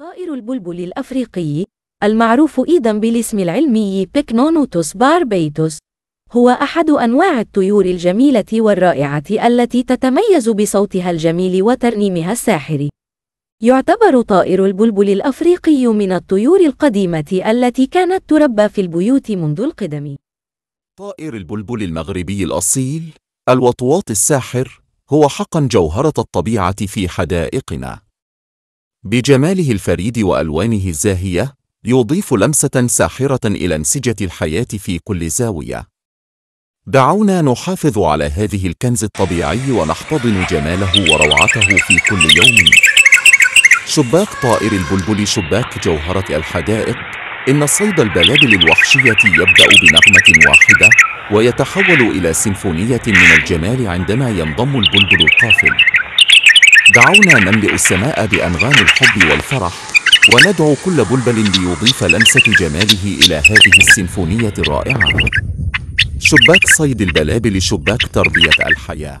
طائر البلبل الأفريقي المعروف أيضا بالاسم العلمي بيكنونوتوس باربيتوس هو أحد أنواع الطيور الجميلة والرائعة التي تتميز بصوتها الجميل وترنيمها الساحر يعتبر طائر البلبل الأفريقي من الطيور القديمة التي كانت تربى في البيوت منذ القدم طائر البلبل المغربي الأصيل الوطواط الساحر هو حقا جوهرة الطبيعة في حدائقنا بجماله الفريد وألوانه الزاهية يضيف لمسة ساحرة إلى انسجة الحياة في كل زاوية دعونا نحافظ على هذه الكنز الطبيعي ونحتضن جماله وروعته في كل يوم شباك طائر البلبل شباك جوهرة الحدائق إن صيد البلابل الوحشية يبدأ بنغمة واحدة ويتحول إلى سيمفونية من الجمال عندما ينضم البلبل القافل دعونا نملئ السماء بأنغام الحب والفرح وندعو كل بلبل ليضيف لمسة جماله إلى هذه السيمفونية الرائعة شباك صيد البلابل شباك تربية الحياة